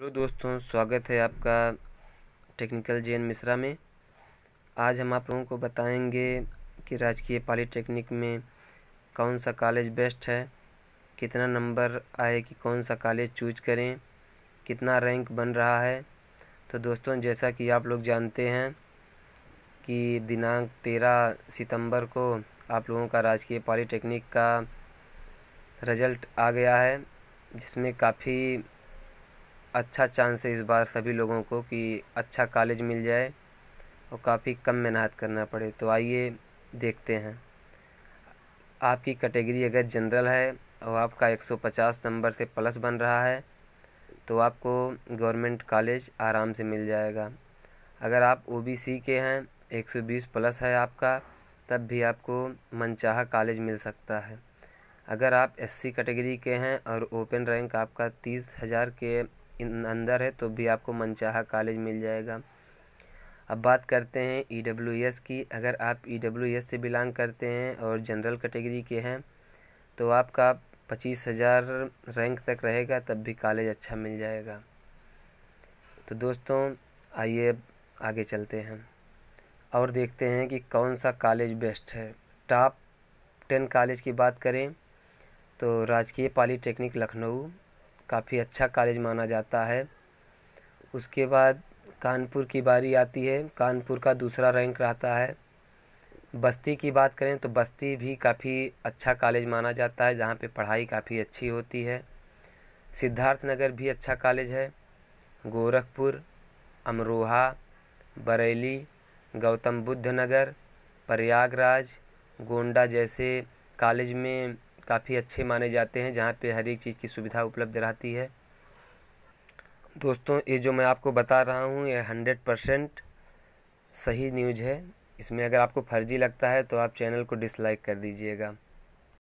hello दोस्तों स्वागत है आपका टेक्निकल जे मिश्रा में आज हम आप लोगों को बताएंगे कि राजकीय पॉलीटेक्निक में कौन सा कॉलेज बेस्ट है कितना नंबर आए कि कौन सा कॉलेज चूज करें कितना रैंक बन रहा है तो दोस्तों जैसा कि आप लोग जानते हैं कि दिनांक तेरह सितंबर को आप लोगों का राजकीय पॉलीटेक्निक का रिज़ल्ट आ गया है जिसमें काफ़ी अच्छा चांस है इस बार सभी लोगों को कि अच्छा कॉलेज मिल जाए और काफ़ी कम मेहनत करना पड़े तो आइए देखते हैं आपकी कैटेगरी अगर जनरल है और आपका 150 नंबर से प्लस बन रहा है तो आपको गवर्नमेंट कॉलेज आराम से मिल जाएगा अगर आप ओबीसी के हैं 120 प्लस है आपका तब भी आपको मनचाहा कॉलेज मिल सकता है अगर आप एससी कैटेगरी के हैं और ओपन रैंक आपका तीस हज़ार के अंदर है तो भी आपको मनचाहा कॉलेज मिल जाएगा अब बात करते हैं ई e की अगर आप ई e से बिलोंग करते हैं और जनरल कैटेगरी के हैं तो आपका पच्चीस हज़ार रैंक तक रहेगा तब भी कॉलेज अच्छा मिल जाएगा तो दोस्तों आइए आगे चलते हैं और देखते हैं कि कौन सा कॉलेज बेस्ट है टॉप टेन कॉलेज की बात करें तो राजकीय पॉलीटेक्निक लखनऊ काफ़ी अच्छा कॉलेज माना जाता है उसके बाद कानपुर की बारी आती है कानपुर का दूसरा रैंक रहता है बस्ती की बात करें तो बस्ती भी काफ़ी अच्छा कॉलेज माना जाता है जहाँ पे पढ़ाई काफ़ी अच्छी होती है सिद्धार्थ नगर भी अच्छा कॉलेज है गोरखपुर अमरोहा बरेली गौतम बुद्ध नगर प्रयागराज गोंडा जैसे कॉलेज में काफ़ी अच्छे माने जाते हैं जहाँ पे हर एक चीज़ की सुविधा उपलब्ध रहती है दोस्तों ये जो मैं आपको बता रहा हूँ ये हंड्रेड परसेंट सही न्यूज है इसमें अगर आपको फर्जी लगता है तो आप चैनल को डिसलाइक कर दीजिएगा